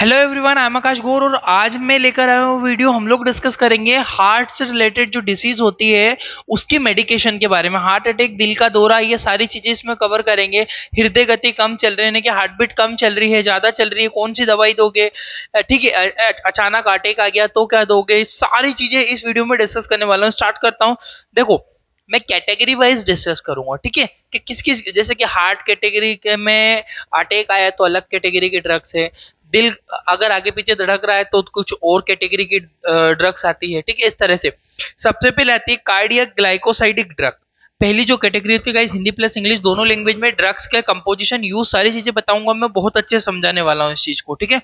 hello everyone I आकाश गोर और आज मैं लेकर आया हूँ वीडियो हम लोग डिस्कस करेंगे हार्ट से रिलेटेड जो डिसीज होती है उसकी मेडिकेशन के बारे में हार्ट अटैक दिल का दौरा ये सारी चीजें इसमें कवर करेंगे हृदय गति कम चल रही है कि हार्ट बीट कम चल रही है ज्यादा चल रही है कौन सी दवाई दोगे ठीक है अचानक अटैक आ गया तो क्या दोगे सारी चीजें इस वीडियो में डिस्कस करने वाला हूँ स्टार्ट करता हूँ देखो मैं कैटेगरी वाइज डिस्कस करूंगा ठीक है कि किस किस जैसे कि हार्ट कैटेगरी के में अटैक आया तो अलग कैटेगरी के ड्रग्स है दिल अगर आगे पीछे धड़क रहा है तो कुछ और कैटेगरी की ड्रग्स आती है ठीक है इस तरह से सबसे पहले आती है कार्डियक ग्लाइकोसाइडिक ड्रग पहली जो कैटेगरी होती है हिंदी प्लस इंग्लिश दोनों लैंग्वेज में ड्रग्स के कंपोजिशन यूज सारी चीजें बताऊंगा मैं बहुत अच्छे समझाने वाला हूँ इस चीज को ठीक है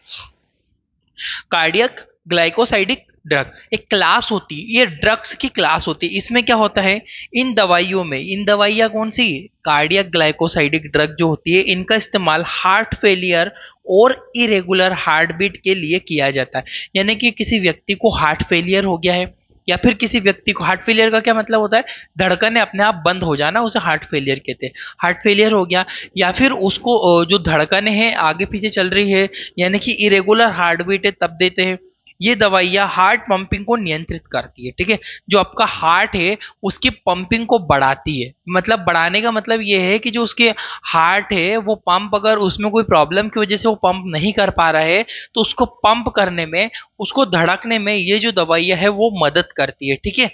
कार्डियक ग्लाइकोसाइडिक ड्रग एक क्लास होती है ये ड्रग्स की क्लास होती है इसमें क्या होता है इन दवाइयों में इन दवाइयाँ कौन सी कार्डियक ग्लाइकोसाइडिक ड्रग जो होती है इनका इस्तेमाल हार्ट फेलियर और इरेगुलर हार्ट बीट के लिए किया जाता है यानी कि किसी व्यक्ति को हार्ट फेलियर हो गया है या फिर किसी व्यक्ति को हार्ट फेलियर का क्या मतलब होता है धड़कन अपने आप बंद हो जाना उसे हार्ट फेलियर कहते हैं हार्ट फेलियर हो गया या फिर उसको जो धड़कन है आगे पीछे चल रही है यानी कि इरेगुलर हार्ट बीट है तब देते हैं ये दवाइयाँ हार्ट पंपिंग को नियंत्रित करती है ठीक है जो आपका हार्ट है उसकी पंपिंग को बढ़ाती है मतलब बढ़ाने का मतलब ये है कि जो उसके हार्ट है वो पंप अगर उसमें कोई प्रॉब्लम की वजह से वो पंप नहीं कर पा रहा है तो उसको पंप करने में उसको धड़कने में ये जो दवाइयाँ है वो मदद करती है ठीक है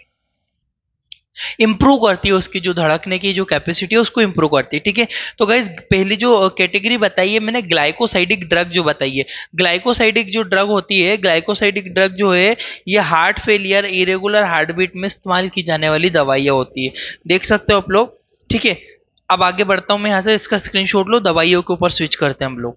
इंप्रूव करती है उसकी जो धड़कने की जो कैपेसिटी है उसको इंप्रूव करती है ठीक है तो गाइज पहली जो कैटेगरी बताई है मैंने ग्लाइकोसाइडिक ड्रग जो बताई है ग्लाइकोसाइडिक जो ड्रग होती है ग्लाइकोसाइडिक ड्रग जो है ये heart failure irregular heart beat में इस्तेमाल की जाने वाली दवाइयाँ होती है देख सकते हो आप लोग ठीक है अब आगे बढ़ता हूँ मैं यहाँ से इसका स्क्रीन लो दवाइयों के ऊपर स्विच करते हैं हम लोग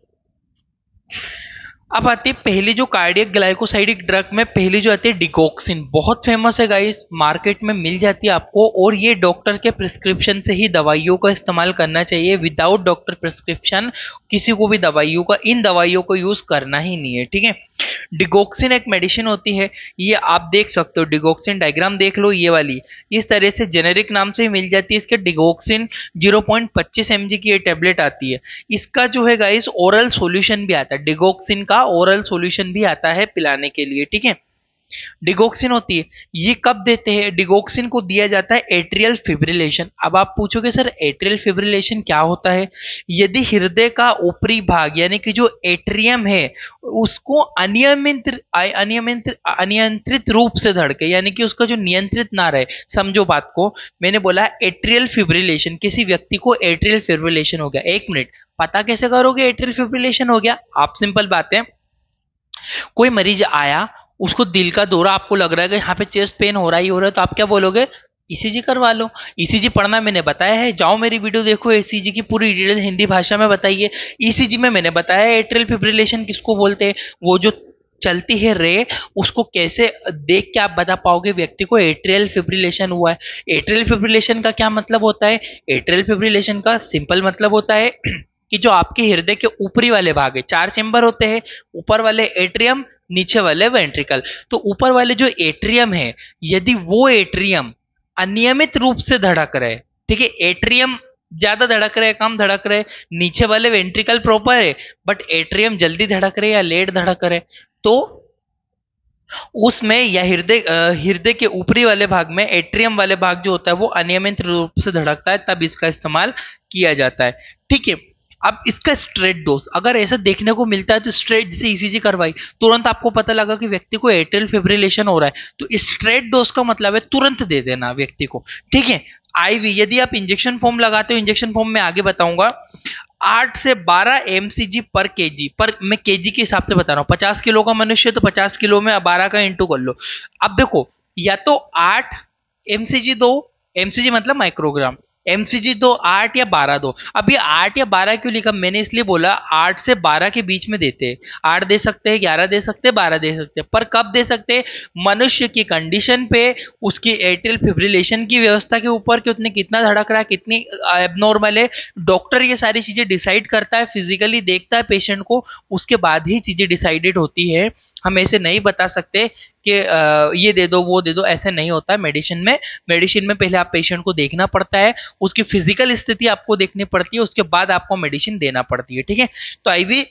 अब आती है पहली जो कार्डियक ग्लाइकोसाइडिक ड्रग में पहली जो आती है डिगोक्सिन बहुत फेमस है गाइस मार्केट में मिल जाती है आपको और ये डॉक्टर के प्रिस्क्रिप्शन से ही दवाइयों का इस्तेमाल करना चाहिए विदाउट डॉक्टर प्रिस्क्रिप्शन किसी को भी दवाइयों का इन दवाइयों को यूज करना ही नहीं है ठीक है डिगोक्सिन एक मेडिसिन होती है ये आप देख सकते हो डिगोक्सिन डायग्राम देख लो ये वाली इस तरह से जेनेरिक नाम से ही मिल जाती है इसके डिगोक्सिन 0.25 पॉइंट की ये टेबलेट आती है इसका जो है गाइस ओरल सोल्यूशन भी आता है डिगोक्सिन का ओरल सोल्यूशन भी आता है पिलाने के लिए ठीक है डिगोक्सिन होती है ये कब देते हैं डिगोक्सिन को दिया जाता है एट्रियल फिब्रिलेशन अब आप पूछोगे सर एट्रियल फिब्रिलेशन क्या होता है यदि हृदय का ऊपरी भाग यानी कि जो एट्रियम है उसको अनियमित अनियमित अनियंत्रित रूप से धड़के यानी कि उसका जो नियंत्रित ना रहे समझो बात को मैंने बोला एट्रियल फिब्रिलेशन किसी व्यक्ति को एट्रियल फिब्रिलेशन हो गया एक मिनट पता कैसे करोगे एट्रियल फिब्रिलेशन हो गया आप सिंपल बात कोई मरीज आया उसको दिल का दौरा आपको लग रहा है यहाँ पे चेस्ट पेन हो रहा ही हो रहा है तो आप क्या बोलोगे ईसीजी e करवा लो ईसीजी e पढ़ना मैंने बताया है जाओ मेरी वीडियो देखो ईसीजी e की पूरी डिटेल हिंदी भाषा में बताइए ईसीजी में मैंने बताया एट्रियल फिब्रिलेशन किसको बोलते हैं वो जो चलती है रे उसको कैसे देख के आप बता पाओगे व्यक्ति को एट्रियल फिब्रिलेशन हुआ है एट्रियल फिब्रिलेशन का क्या मतलब होता है एट्रियल फिब्रिलेशन का सिंपल मतलब होता है कि जो आपके हृदय के ऊपरी वाले भाग है चार चेंबर होते हैं ऊपर वाले एट्रियम नीचे वाले वेंट्रिकल तो ऊपर वाले जो एट्रियम है यदि वो एट्रियम अनियमित रूप से धड़क रहे ठीक है एट्रियम ज्यादा धड़क रहे कम धड़क रहे नीचे वाले वेंट्रिकल प्रॉपर है बट एट्रियम जल्दी धड़क रहे या लेट धड़क रहे तो उसमें या हृदय हृदय के ऊपरी वाले भाग में एट्रियम वाले भाग जो होता है वो अनियमित रूप से धड़कता है तब इसका इस्तेमाल किया जाता है ठीक है अब इसका स्ट्रेट डोज अगर ऐसा देखने को मिलता है तो स्ट्रेट जैसे ईसीजी e करवाई तुरंत आपको पता लगा कि व्यक्ति को एयरटेल फेब्रिलेशन हो रहा है तो स्ट्रेट डोज का मतलब है तुरंत दे देना व्यक्ति को ठीक है आईवी यदि आप इंजेक्शन फॉर्म लगाते हो इंजेक्शन फॉर्म में आगे बताऊंगा आठ से बारह एम पर के पर मैं के के हिसाब से बता रहा हूँ पचास किलो का मनुष्य तो पचास किलो में बारह का इंटू कर लो अब देखो या तो आठ एम दो एम मतलब माइक्रोग्राम एमसीजी दो आठ या बारह दो अब ये आठ या बारह क्यों लिखा मैंने इसलिए बोला आठ से बारह के बीच में देते आठ दे सकते हैं ग्यारह दे सकते हैं बारह दे सकते हैं पर कब दे सकते हैं मनुष्य की कंडीशन पे उसकी एट्रियल फिब्रिलेशन की व्यवस्था के ऊपर कि उसने कितना धड़क रहा है कितनी एबनॉर्मल है डॉक्टर ये सारी चीज़ें डिसाइड करता है फिजिकली देखता है पेशेंट को उसके बाद ही चीज़ें डिसाइडेड होती है हम ऐसे नहीं बता सकते कि ये दे दो वो दे दो ऐसे नहीं होता है मेडिसिन में मेडिसिन में पहले आप पेशेंट को देखना पड़ता है उसकी फिजिकल स्थिति आपको देखनी पड़ती है उसके बाद आपको मेडिसिन देना पड़ती है ठीक है तो आईवी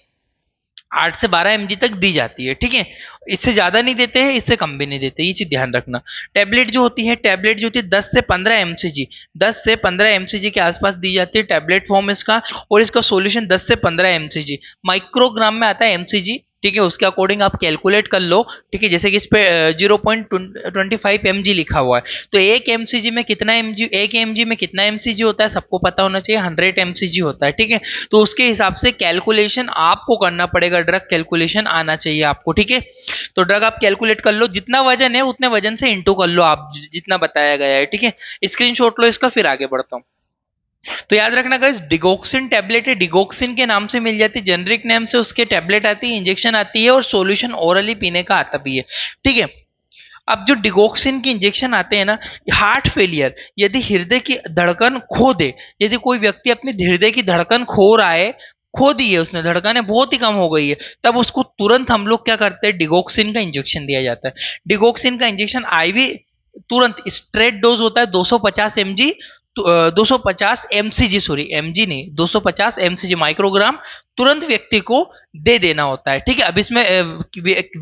आठ से बारह एम तक दी जाती है ठीक है इससे ज़्यादा नहीं देते हैं इससे कम भी नहीं देते ये चीज़ ध्यान रखना टैबलेट जो होती है टैबलेट जो होती है दस से पंद्रह एम 10 से पंद्रह एम के आसपास दी जाती है टैबलेट फॉर्म इसका और इसका सोल्यूशन दस से पंद्रह एम माइक्रोग्राम में आता है एम ठीक है उसके अकॉर्डिंग आप कैलकुलेट कर लो ठीक है जैसे कि इस पे zero point twenty five M लिखा हुआ है तो एक एम में कितना एम एक एम में कितना एम होता है सबको पता होना चाहिए हंड्रेड एम होता है ठीक है तो उसके हिसाब से कैलकुलेशन आपको करना पड़ेगा ड्रग कैलकुलेशन आना चाहिए आपको ठीक है तो ड्रग आप कैलकुलेट कर लो जितना वजन है उतने वजन से इंटू कर लो आप जितना बताया गया है ठीक है शॉट लो इसका फिर आगे बढ़ता हूँ तो याद रखना गाइस डिगोक्सिन टैबलेट है डिगोक्सिन के नाम से मिल जाती है जेनरिक नेम से उसके टैबलेट आती है इंजेक्शन आती है और सोल्यूशन ओरली पीने का आता भी है ठीक है अब जो डिगोक्सिन की इंजेक्शन आते हैं ना हार्ट फेलियर यदि हृदय की धड़कन खो दे यदि कोई व्यक्ति अपने हृदय की धड़कन खो रहा है खो दी है उसने धड़कने बहुत ही कम हो गई है तब उसको तुरंत हम लोग क्या करते हैं डिगोक्सिन का इंजेक्शन दिया जाता है डिगोक्सिन का इंजेक्शन आईवी तुरंत स्ट्रेट डोज होता है 250 सौ तो, दो सौ पचास एमसीजी सॉरी एमजी नहीं 250 एमसीजी माइक्रोग्राम तुरंत व्यक्ति को दे देना होता है ठीक है अब इसमें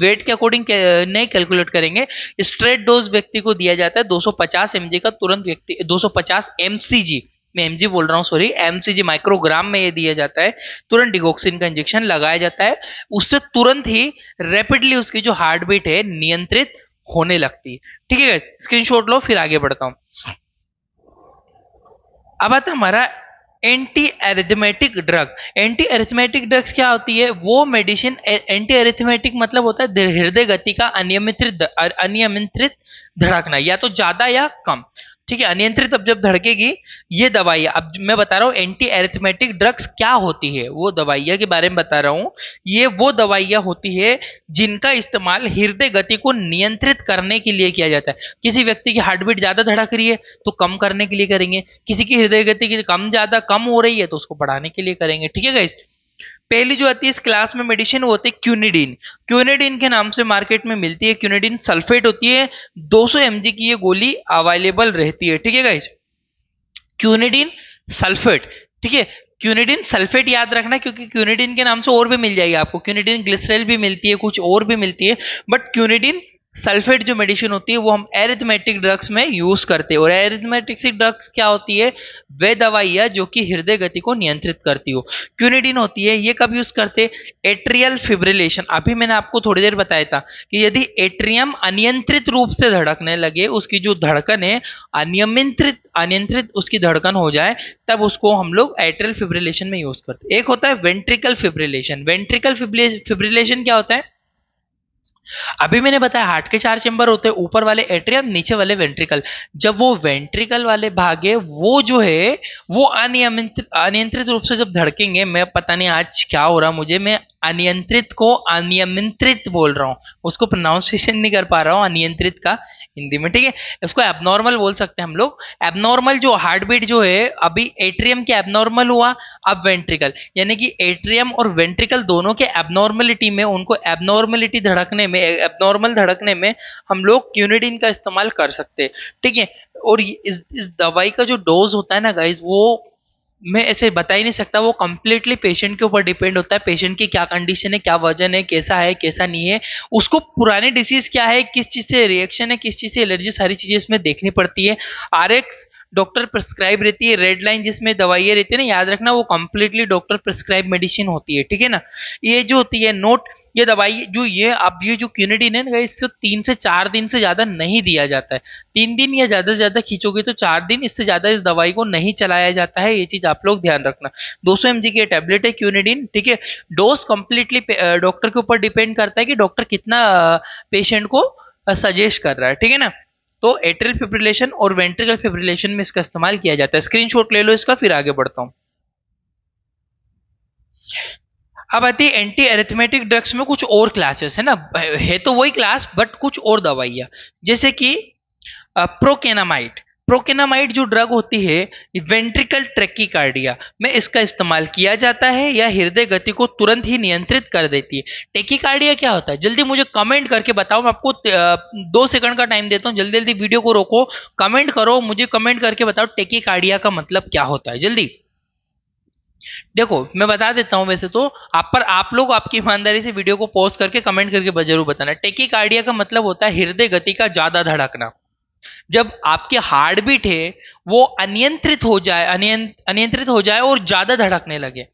वेट के अकॉर्डिंग नहीं कैलकुलेट करेंगे स्ट्रेट डोज व्यक्ति को दिया जाता है 250 एमजी का तुरंत व्यक्ति 250 सौ एमसीजी मैं एमजी बोल रहा हूँ सॉरी एमसीजी माइक्रोग्राम में ये दिया जाता है तुरंत डिगोक्सिन का इंजेक्शन लगाया जाता है उससे तुरंत ही रेपिडली उसकी जो हार्ट बीट है नियंत्रित होने लगती है ठीक है स्क्रीनशॉट लो फिर आगे बढ़ता हूँ अब आता हमारा anti arrhythmic drug anti arrhythmic drugs क्या होती है वो मेडिसिन एंटी एरिथमेटिक मतलब होता है हृदय गति का अनियमित अनियमित धड़कना या तो ज्यादा या कम ठीक है अनियंत्रित अब जब धड़केगी ये दवाइया अब मैं बता रहा हूँ एंटी एरिथमेटिक ड्रग्स क्या होती है वो दवाइया के बारे में बता रहा हूँ ये वो दवाइयां होती है जिनका इस्तेमाल हृदय गति को नियंत्रित करने के लिए किया जाता है किसी व्यक्ति की हार्ट बीट ज़्यादा धड़क रही है तो कम करने के लिए करेंगे किसी की हृदय गति की कम ज़्यादा कम हो रही है तो उसको बढ़ाने के लिए करेंगे ठीक है गाइस पहली जो आती है इस क्लास में मेडिसिन वो होती है क्यूनिडीन क्यूनिडीन के नाम से मार्केट में मिलती है क्यूनिडीन सल्फेट होती है 200 सौ की ये गोली अवेलेबल रहती है ठीक है गाइस क्यूनिडीन सल्फेट ठीक है क्यूनिडिन सल्फेट याद रखना क्योंकि क्यूनिडिन के नाम से और भी मिल जाएगी आपको क्यूनिडिन ग्लिसरेल भी मिलती है कुछ और भी मिलती है बट क्यूनिडिन सल्फेट जो मेडिसिन होती है वो हम एरिथमेटिक ड्रग्स में यूज करते हैं और एरिथमेटिक सी ड्रग्स क्या होती है वे दवाइयाँ जो कि हृदय गति को नियंत्रित करती हो क्यूनिडिन होती है ये कब यूज करते एट्रियल फिब्रिलेशन अभी मैंने आपको थोड़ी देर बताया था कि यदि एट्रियम अनियंत्रित रूप से धड़कने लगे उसकी जो धड़कन है अनियमित्रित अनियंत्रित उसकी धड़कन हो जाए तब उसको हम लोग एट्रियल फिब्रिलेशन में यूज करते एक होता है वेंट्रिकल फिब्रिलेशन वेंट्रिकल फिब्रिलेशन क्या होता है अभी मैंने बताया हार्ट के चार चेंबर होते हैं ऊपर वाले एट्रियम नीचे वाले वेंट्रिकल जब वो वेंट्रिकल वाले भागे वो जो है वो अनियमित अनियंत्रित रूप से जब धड़केंगे मैं पता नहीं आज क्या हो रहा मुझे मैं अनियंत्रित को अनियमित्रित बोल रहा हूँ उसको प्रोनाउंसिएशन नहीं कर पा रहा हूँ अनियंत्रित का हिंदी में ठीक है इसको एबनॉर्मल बोल सकते हैं हम लोग एबनॉर्मल जो हार्ट बीट जो है अभी एट्रियम के एबनॉर्मल हुआ अब वेंट्रिकल यानी कि एट्रियम और वेंट्रिकल दोनों के एबनॉर्मलिटी में उनको एबनॉर्मलिटी धड़कने में एबनॉर्मल धड़कने में हम लोग क्यूनिडिन का इस्तेमाल कर सकते हैं ठीक है और इस, इस दवाई का जो डोज होता है ना गाइज वो मैं ऐसे बता ही नहीं सकता वो कम्प्लीटली पेशेंट के ऊपर डिपेंड होता है पेशेंट की क्या कंडीशन है क्या वजन है कैसा है कैसा नहीं है उसको पुराने डिसीज क्या है किस चीज़ से रिएक्शन है किस चीज़ से एलर्जी सारी चीज़ें इसमें देखनी पड़ती है आर एक्स डॉक्टर प्रिस्क्राइब रहती है रेड लाइन जिसमें दवाइयाँ रहती है ना याद रखना वो कम्प्लीटली डॉक्टर प्रिस्क्राइब मेडिसिन होती है ठीक है ना ये जो होती है नोट ये दवाई जो ये अब ये जो क्यूनिटी है ना तीन से चार दिन से ज़्यादा नहीं दिया जाता है तीन दिन या ज़्यादा से ज़्यादा खींचोगे तो चार दिन इससे ज़्यादा इस दवाई को नहीं चलाया जाता है ये चीज़ आप लोग ध्यान रखना दो सौ की टैबलेट है क्यूनिडिन ठीक है डोज कंप्लीटली डॉक्टर के ऊपर डिपेंड करता है कि डॉक्टर कितना पेशेंट को सजेस्ट कर रहा है ठीक है ना तो एट्रियल फिब्रिलेशन और वेंट्रिकल फिब्रिलेशन में इसका इस्तेमाल किया जाता है स्क्रीनशॉट ले लो इसका फिर आगे बढ़ता हूं अब आती है एंटी एरिथमेटिक ड्रग्स में कुछ और क्लासेस है ना है तो वही क्लास बट कुछ और दवाइयां जैसे कि प्रोकेनामाइट प्रोकेनामाइड जो ड्रग होती है वेंट्रिकल ट्रेकिकार्डिया में इसका इस्तेमाल किया जाता है या हृदय गति को तुरंत ही नियंत्रित कर देती है टेकिकार्डिया क्या होता है जल्दी मुझे कमेंट करके बताओ मैं आपको दो सेकंड का टाइम देता हूँ जल्दी जल्दी वीडियो को रोको कमेंट करो मुझे कमेंट करके बताओ टेकिकार्डिया का मतलब क्या होता है जल्दी देखो मैं बता देता हूं वैसे तो आप पर आप लोग आपकी ईमानदारी से वीडियो को पॉज करके कमेंट करके जरूर बताना टेकिकार्डिया का मतलब होता है हृदय गति का ज्यादा धड़कना जब आपके हार्ट बीट है वो अनियंत्रित हो जाए अनियंत्रित हो जाए और ज्यादा धड़कने लगे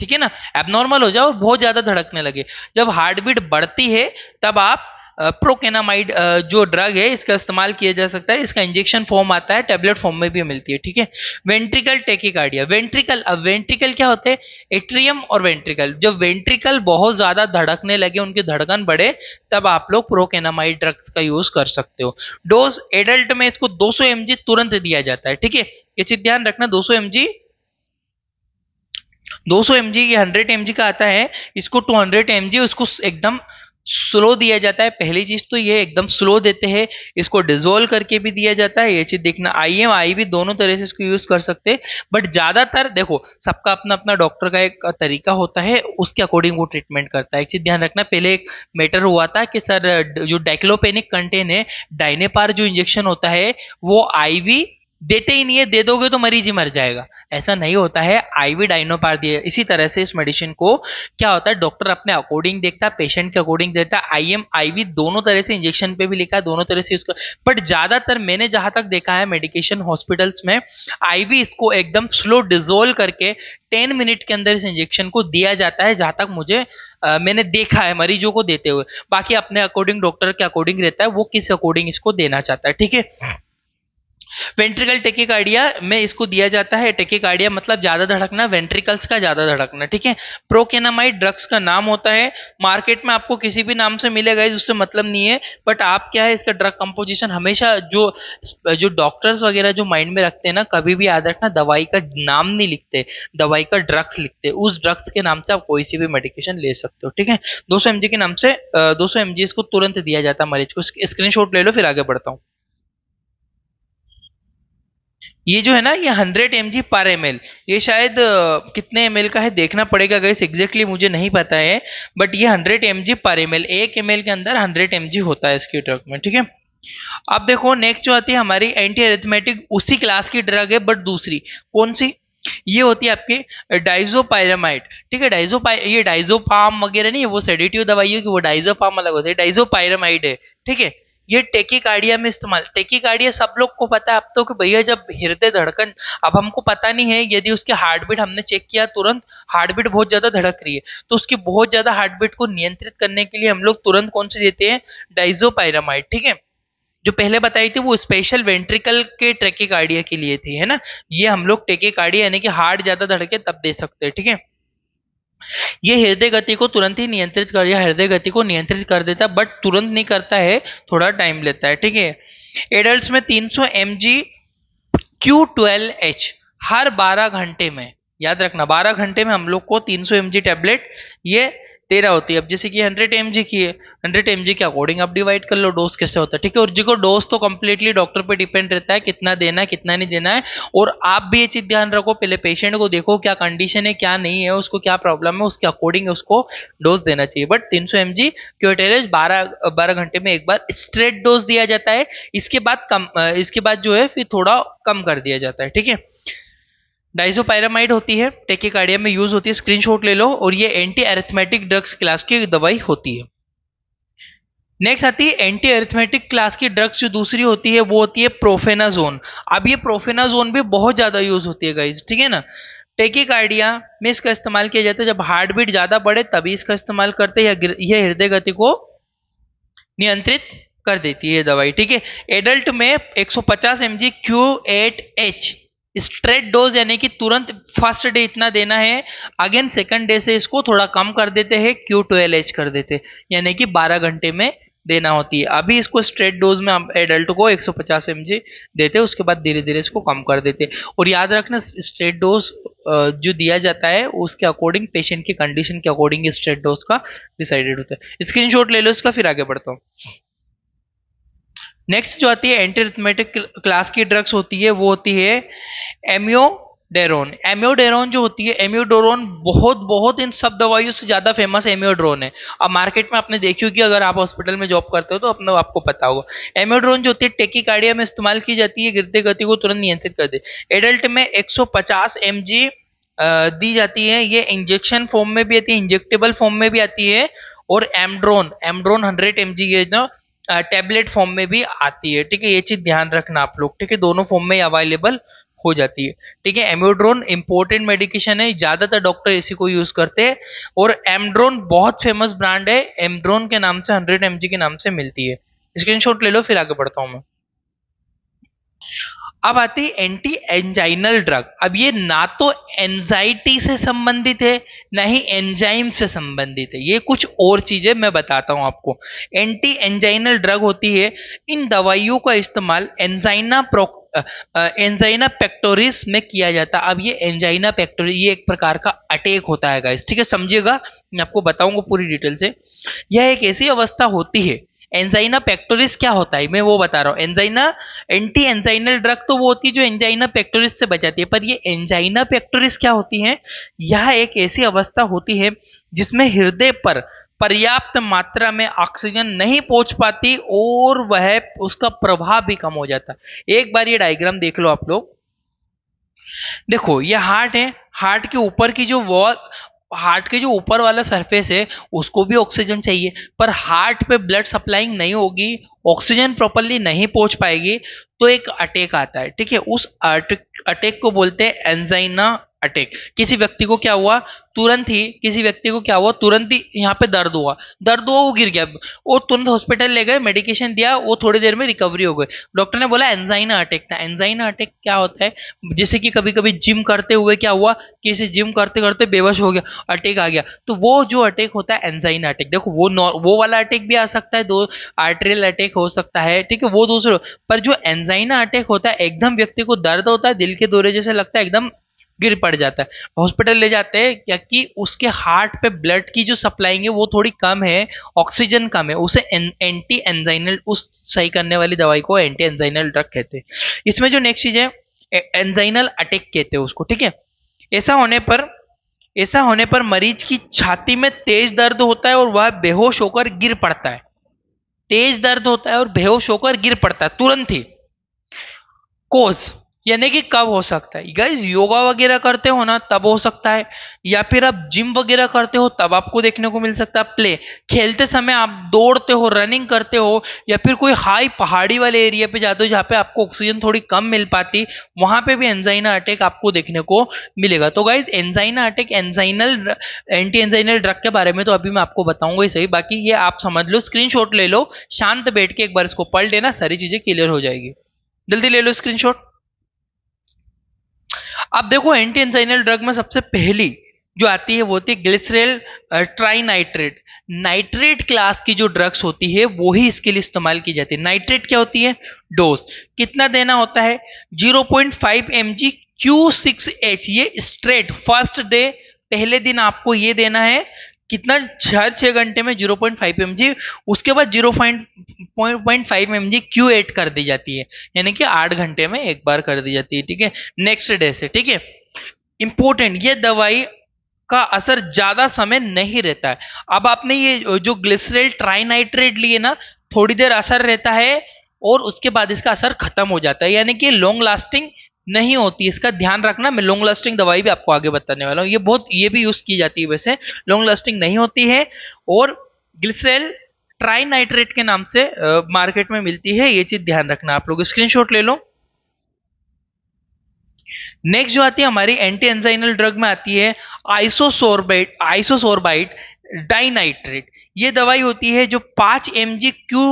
ठीक है ना एबनॉर्मल हो जाए और बहुत ज्यादा धड़कने लगे जब हार्ट बीट बढ़ती है तब आप प्रोकेनामाइड जो ड्रग है इसका इस्तेमाल किया जा सकता है इसका इंजेक्शन फॉर्म आता है टेबलेट फॉर्म में भी मिलती है ठीक है वेंट्रिकल टेकिकार्डिया वेंट्रिकल अब वेंट्रिकल क्या होते हैं एट्रियम और वेंट्रिकल जब वेंट्रिकल बहुत ज्यादा धड़कने लगे उनकी धड़कन बढ़े तब आप लोग प्रोकेनामाइड ड्रग्स का यूज कर सकते हो डोज एडल्ट में इसको दो सौ तुरंत दिया जाता है ठीक है ये चीज ध्यान रखना दो सौ 200 mg ये 100 mg का आता है इसको 200 mg उसको एकदम स्लो दिया जाता है पहली चीज तो ये एकदम स्लो देते हैं इसको डिजोल्व करके भी दिया जाता है ये चीज देखना आई एम आई भी दोनों तरह से इसको यूज कर सकते हैं बट ज्यादातर देखो सबका अपना अपना डॉक्टर का एक तरीका होता है उसके अकॉर्डिंग वो ट्रीटमेंट करता है एक चीज ध्यान रखना पहले एक मैटर हुआ था कि सर जो डाइक्लोपेनिक कंटेन है डाइनेपार जो इंजेक्शन होता है वो आई देते ही नहीं है दे दोगे तो मरीज ही मर जाएगा ऐसा नहीं होता है आईवी डाइनोपार दिए इसी तरह से इस मेडिसिन को क्या होता है डॉक्टर अपने अकॉर्डिंग देखता है पेशेंट के अकॉर्डिंग देता है आई एम आईवी दोनों तरह से इंजेक्शन पे भी लिखा है दोनों तरह से उसको बट ज्यादातर मैंने जहां तक देखा है मेडिकेशन हॉस्पिटल्स में आईवी इसको एकदम स्लो डिजोल्व करके टेन मिनट के अंदर इस इंजेक्शन को दिया जाता है जहां तक मुझे Uh, मैंने देखा है मरीजों को देते हुए बाकी अपने अकॉर्डिंग डॉक्टर के अकॉर्डिंग रहता है वो किस अकॉर्डिंग इसको देना चाहता है ठीक है वेंट्रिकल टेकिकार्डिया में इसको दिया जाता है टेकिकार्डिया मतलब ज्यादा धड़कना वेंट्रिकल्स का ज्यादा धड़कना ठीक है प्रोकेनामाइड ड्रग्स का नाम होता है मार्केट में आपको किसी भी नाम से मिलेगा उससे मतलब नहीं है बट आप क्या है इसका ड्रग कंपोजिशन हमेशा जो जो डॉक्टर्स वगैरह जो माइंड में रखते हैं ना कभी भी याद रखना दवाई का नाम नहीं लिखते दवाई का ड्रग्स लिखते उस ड्रग्स के नाम से आप कोई सी भी मेडिकेशन ले सकते हो ठीक है दो सौ के नाम से दो सौ इसको तुरंत दिया जाता है मरीज को स्क्रीनशॉट ले लो फिर आगे बढ़ता हूँ ये जो है ना ये हंड्रेड एम जी पर एम ये शायद कितने एम का है देखना पड़ेगा गैस एग्जैक्टली मुझे नहीं पता है बट ये हंड्रेड एम जी पर एम एक एम के अंदर हंड्रेड एम होता है इसके ड्रग में ठीक है अब देखो नेक्स्ट जो आती है हमारी एंटी एरिथमेटिक उसी क्लास की ड्रग है बट दूसरी कौन सी ये होती है आपके डाइजोपायरामाइड ठीक है डाइजोपाय ये डाइजोपाम वगैरह नहीं वो सेडेटिव दवाइयों की वो डाइजोपाम अलग होती है डाइजोपायरामाइड है ठीक है ये टेकिकार्डिया में इस्तेमाल टेकिकार्डिया सब लोग को पता है अब तो कि भैया जब हृदय धड़कन अब हमको पता नहीं है यदि उसकी हार्ट बीट हमने चेक किया तुरंत हार्ट बीट बहुत ज्यादा धड़क रही है तो उसकी बहुत ज्यादा हार्ट बीट को नियंत्रित करने के लिए हम लोग तुरंत कौन से देते हैं डाइजोपायरामाइड ठीक है जो पहले बताई थी वो स्पेशल वेंट्रिकल के ट्रेकिकार्डिया के लिए थी है ना ये हम लोग टेकिकार्डिया यानी कि हार्ट ज्यादा धड़के तब दे सकते हैं ठीक है ये हृदय गति को तुरंत ही नियंत्रित कर या हृदय गति को नियंत्रित कर देता है बट तुरंत नहीं करता है थोड़ा टाइम लेता है ठीक है एडल्ट में 300 सौ M G Q twelve H हर 12 घंटे में याद रखना 12 घंटे में हम लोग को 300 सौ एम टेबलेट टैबलेट ये तेरह होती है अब जैसे कि हंड्रेड एम की है हंड्रेड एम के अकॉर्डिंग आप डिवाइड कर लो डोज कैसे होता है ठीक है और जिसको डोज तो कंप्लीटली डॉक्टर पे डिपेंड रहता है कितना देना है कितना नहीं देना है और आप भी ये चीज ध्यान रखो पहले पेशेंट को देखो क्या कंडीशन है क्या नहीं है उसको क्या प्रॉब्लम है उसके अकॉर्डिंग उसको डोज देना चाहिए बट तीन सौ एम जी क्योटेरेज बारह बारह घंटे में एक बार स्ट्रेट डोज दिया जाता है इसके बाद कम इसके बाद जो है फिर थोड़ा कम कर दिया जाता है ठीक है डाइजोपायरामाइड होती है टेकिकार्डिया में यूज होती है स्क्रीनशॉट ले लो और ये एंटी एरिथमेटिक ड्रग्स क्लास की दवाई होती है नेक्स्ट आती है एंटी एरिथमेटिक क्लास की ड्रग्स जो दूसरी होती है वो होती है प्रोफेनाजोन अब ये प्रोफेनाजोन भी बहुत ज़्यादा यूज होती है गाइज ठीक है ना टेकिकार्डिया में इसका इस्तेमाल किया जाता है जब हार्ट बीट ज़्यादा बढ़े तभी इसका इस्तेमाल करते हैं यह हृदय गति को नियंत्रित कर देती है दवाई ठीक है एडल्ट में 150 सौ पचास M G Q eight H straight dose यानी कि तुरंत फर्स्ट डे इतना देना है अगेन सेकंड डे से इसको थोड़ा कम कर देते हैं क्यू ट्वेल्व एच कर देते यानी कि 12 घंटे में देना होती है अभी इसको स्ट्रेट डोज में एडल्ट को 150 सौ पचास देते उसके बाद धीरे धीरे इसको कम कर देते और याद रखना स्ट्रेट डोज जो दिया जाता है उसके अकॉर्डिंग पेशेंट की कंडीशन के अकॉर्डिंग स्ट्रेट डोज का डिसाइडेड होता है स्क्रीन ले लो इसका फिर आगे बढ़ता हूँ नेक्स्ट जो आती है एंटी एंटीरिथमेटिक क्लास की ड्रग्स होती है वो होती है डेरोन एम्योडेरोन जो होती है एम्योडोरोन बहुत बहुत इन सब दवाइयों से ज़्यादा फेमस एम्योड्रोन है अब मार्केट में आपने देखी होगी अगर आप हॉस्पिटल में जॉब करते हो तो अपना आपको पता होगा एम्योड्रोन जो होती है टेकिकार्डिया में इस्तेमाल की जाती है गिरते गति को तुरंत नियंत्रित कर दे एडल्ट में 150 mg दी जाती है ये इंजेक्शन फॉर्म में भी आती है इंजेक्टेबल फॉर्म में भी आती है और एमड्रोन एमड्रोन हंड्रेड एम जी है ना टेबलेट फॉर्म में भी आती है ठीक है ये चीज ध्यान रखना आप लोग ठीक है दोनों फॉर्म में अवेलेबल हो जाती है ठीक है एम्योड्रोन इंपोर्टेंट मेडिकेशन है ज्यादातर डॉक्टर इसी को यूज करते हैं और एमड्रोन बहुत फेमस ब्रांड है एमड्रोन के नाम से हंड्रेड एम के नाम से मिलती है स्क्रीनशॉट ले लो फिर आगे बढ़ता हूं मैं अब आती है एंटी एंजाइनल ड्रग अब ये ना तो एंजाइटी से संबंधित है ना ही एंजाइम से संबंधित है ये कुछ और चीजें मैं बताता हूं आपको एंटी एंजाइनल ड्रग होती है इन दवाइयों का इस्तेमाल एंजाइना प्रो एंजाइना पेक्टोरिस में किया जाता अब ये एंजाइना पेक्टोरिस ये एक प्रकार का अटैक होता है ठीक है समझिएगा मैं आपको बताऊंगा पूरी डिटेल से यह एक ऐसी अवस्था होती है एंजाइना पेक्टोरिस क्या होता है मैं वो बता रहा हूँ एंजाइना एंटी एंजाइनल ड्रग तो वो होती है जो एंजाइना पेक्टोरिस से बचाती है पर ये एंजाइना पेक्टोरिस क्या होती है यह एक ऐसी अवस्था होती है जिसमें हृदय पर पर्याप्त मात्रा में ऑक्सीजन नहीं पहुंच पाती और वह उसका प्रभाव भी कम हो जाता एक बार ये डायग्राम देख लो आप लोग देखो ये हार्ट है हार्ट के ऊपर की जो वॉल हार्ट के जो ऊपर वाला सरफेस है उसको भी ऑक्सीजन चाहिए पर हार्ट पे ब्लड सप्लाइंग नहीं होगी ऑक्सीजन प्रॉपरली नहीं पहुंच पाएगी तो एक अटैक आता है ठीक है उस अटैक को बोलते हैं एंजाइना अटैक किसी व्यक्ति को क्या हुआ तुरंत ही किसी व्यक्ति को क्या हुआ तुरंत ही यहाँ पे दर्द हुआ दर्द हुआ वो गिर गया और तुरंत हॉस्पिटल ले गए मेडिकेशन दिया वो थोड़ी देर में रिकवरी हो गई डॉक्टर ने बोला एंजाइना अटैक था एंजाइना अटैक क्या होता है जैसे कि कभी कभी जिम करते हुए क्या हुआ किसी जिम करते करते बेबस हो गया अटैक आ गया तो वो जो अटैक होता है एंजाइना अटैक देखो वो वो वाला अटैक भी आ सकता है दो आर्ट्रियल अटैक हो सकता है ठीक है वो दूसरों पर जो एंजाइना अटैक होता है एकदम व्यक्ति को दर्द होता है दिल के दौरे जैसे लगता है एकदम गिर पड़ जाता है हॉस्पिटल ले जाते हैं क्या कि उसके हार्ट पे ब्लड की जो सप्लाइंग है वो थोड़ी कम है ऑक्सीजन कम है उसे एं, एंटी एंजाइनल उस सही करने वाली दवाई को एंटी एंजाइनल ड्रग कहते हैं इसमें जो नेक्स्ट चीज है एंजाइनल अटैक कहते हैं उसको ठीक है ऐसा होने पर ऐसा होने पर मरीज की छाती में तेज दर्द होता है और वह बेहोश होकर गिर पड़ता है तेज दर्द होता है और बेहोश होकर गिर पड़ता है तुरंत ही कोज यानी कि कब हो सकता है गाइज योगा वगैरह करते हो ना तब हो सकता है या फिर आप जिम वगैरह करते हो तब आपको देखने को मिल सकता है प्ले खेलते समय आप दौड़ते हो रनिंग करते हो या फिर कोई हाई पहाड़ी वाले एरिया पे जाते हो जहाँ पे आपको ऑक्सीजन थोड़ी कम मिल पाती वहां पे भी एंजाइना अटैक आपको देखने को मिलेगा तो guys angina attack anginal anti anginal drug के बारे में तो अभी मैं आपको बताऊंगा ही सही बाकी ये आप समझ लो स्क्रीन ले लो शांत बैठ के एक बार इसको पढ़ लेना सारी चीजें क्लियर हो जाएगी जल्दी ले लो स्क्रीनशॉट अब देखो एंटी एंजाइनल ड्रग में सबसे पहली जो आती है वो होती है ग्लिसरेल ट्राइनाइट्रेट नाइट्रेट क्लास की जो ड्रग्स होती है वो ही इसके लिए इस्तेमाल की जाती है नाइट्रेट क्या होती है डोज कितना देना होता है 0.5 point five M G Q six H ये स्ट्रेट फर्स्ट डे पहले दिन आपको ये देना है कितना हर छः घंटे में zero point five M G उसके बाद zero point five M G Q eight कर दी जाती है यानी कि आठ घंटे में एक बार कर दी जाती है ठीक है नेक्स्ट डे से ठीक है इंपोर्टेंट ये दवाई का असर ज्यादा समय नहीं रहता है अब आपने ये जो ग्लिसरेल ट्राइनाइट्रेट लिए ना थोड़ी देर असर रहता है और उसके बाद इसका असर खत्म हो जाता है यानी कि लॉन्ग लास्टिंग नहीं होती इसका ध्यान रखना मैं लॉन्ग लास्टिंग दवाई भी आपको आगे बताने वाला हूँ ये बहुत ये भी यूज की जाती है वैसे लॉन्ग लास्टिंग नहीं होती है और ग्लिसरेल ट्राइनाइट्रेट के नाम से आ, मार्केट में मिलती है ये चीज ध्यान रखना आप लोग स्क्रीनशॉट ले लो नेक्स्ट जो आती है हमारी एंटी एंजाइनल ड्रग में आती है आइसोसोरबाइट आइसोसोरबाइट डाइनाइट्रेट ये दवाई होती है जो पांच M G Q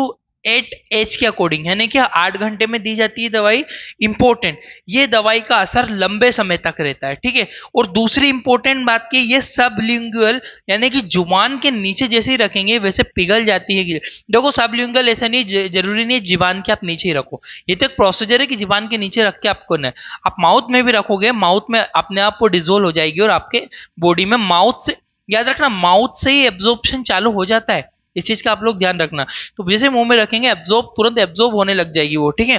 eight H के अकॉर्डिंग यानी कि आठ घंटे में दी जाती है दवाई इंपॉर्टेंट ये दवाई का असर लंबे समय तक रहता है ठीक है और दूसरी इंपॉर्टेंट बात की ये सब लिंगुअल यानी कि जुबान के नीचे जैसे ही रखेंगे वैसे पिघल जाती है देखो सब लिंगुअल ऐसा नहीं जरूरी नहीं जीवान के आप नीचे ही रखो ये तो एक प्रोसीजर है कि जुबान के नीचे रख के आपको ना आप माउथ में भी रखोगे माउथ में अपने आप को डिजोल्व हो जाएगी और आपके बॉडी में माउथ से याद रखना माउथ से ही एब्जॉर्प्शन चालू हो जाता है इस चीज का आप लोग ध्यान रखना तो जैसे मुंह में रखेंगे एब्जॉर्ब तुरंत एब्जॉर्ब होने लग जाएगी वो ठीक है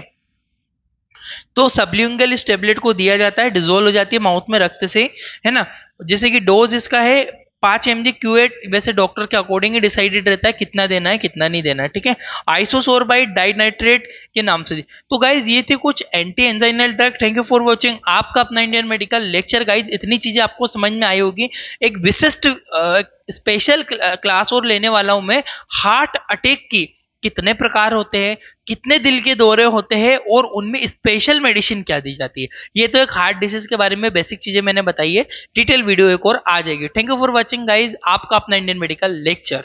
तो सबल्यूंगल इस टेबलेट को दिया जाता है डिजोल्व हो जाती है माउथ में रखते से है ना जैसे कि डोज इसका है पांच एम जी वैसे डॉक्टर के अकॉर्डिंग ही डिसाइडेड रहता है कितना देना है कितना नहीं देना है ठीक है आइसोसोर आइसोसोरबाइट डाइनाइट्रेट के नाम से तो गाइज ये थे कुछ anti anginal drug thank you for watching आपका अपना इंडियन मेडिकल लेक्चर गाइज इतनी चीजें आपको समझ में आई होगी एक विशिष्ट स्पेशल क्लास और लेने वाला हूं मैं हार्ट अटैक की कितने प्रकार होते हैं कितने दिल के दौरे होते हैं और उनमें स्पेशल मेडिसिन क्या दी जाती है ये तो एक हार्ट डिसीज के बारे में बेसिक चीजें मैंने बताई है डिटेल वीडियो एक और आ जाएगी thank you for watching guys आपका अपना इंडियन मेडिकल लेक्चर